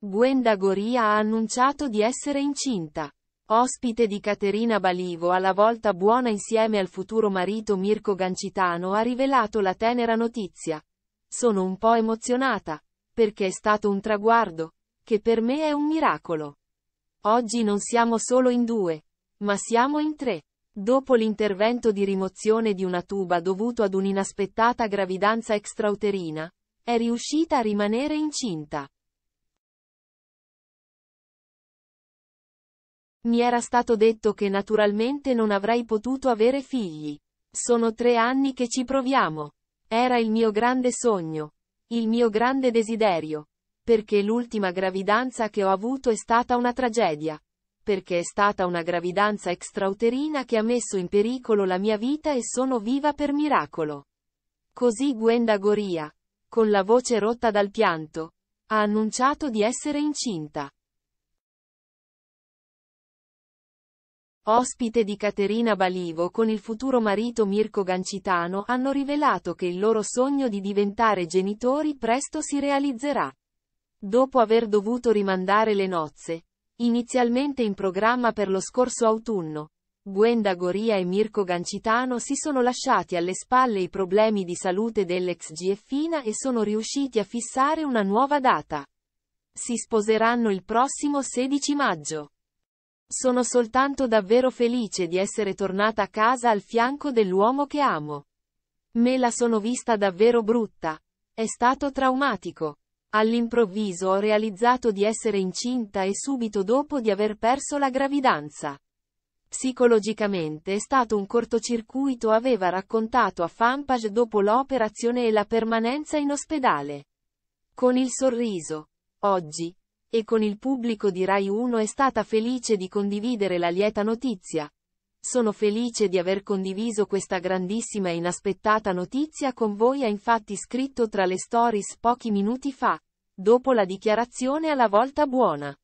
Gwenda Goria ha annunciato di essere incinta. Ospite di Caterina Balivo alla volta buona insieme al futuro marito Mirko Gancitano ha rivelato la tenera notizia. Sono un po' emozionata, perché è stato un traguardo, che per me è un miracolo. Oggi non siamo solo in due, ma siamo in tre. Dopo l'intervento di rimozione di una tuba dovuto ad un'inaspettata gravidanza extrauterina, è riuscita a rimanere incinta. Mi era stato detto che naturalmente non avrei potuto avere figli. Sono tre anni che ci proviamo. Era il mio grande sogno. Il mio grande desiderio. Perché l'ultima gravidanza che ho avuto è stata una tragedia. Perché è stata una gravidanza extrauterina che ha messo in pericolo la mia vita e sono viva per miracolo. Così Gwenda Goria, con la voce rotta dal pianto, ha annunciato di essere incinta. ospite di Caterina Balivo con il futuro marito Mirko Gancitano, hanno rivelato che il loro sogno di diventare genitori presto si realizzerà. Dopo aver dovuto rimandare le nozze, inizialmente in programma per lo scorso autunno, Gwenda Goria e Mirko Gancitano si sono lasciati alle spalle i problemi di salute dell'ex GFina e sono riusciti a fissare una nuova data. Si sposeranno il prossimo 16 maggio. Sono soltanto davvero felice di essere tornata a casa al fianco dell'uomo che amo. Me la sono vista davvero brutta. È stato traumatico. All'improvviso ho realizzato di essere incinta e subito dopo di aver perso la gravidanza. Psicologicamente è stato un cortocircuito aveva raccontato a Fampage dopo l'operazione e la permanenza in ospedale. Con il sorriso. Oggi, e con il pubblico di Rai 1 è stata felice di condividere la lieta notizia. Sono felice di aver condiviso questa grandissima e inaspettata notizia con voi ha infatti scritto tra le stories pochi minuti fa, dopo la dichiarazione alla volta buona.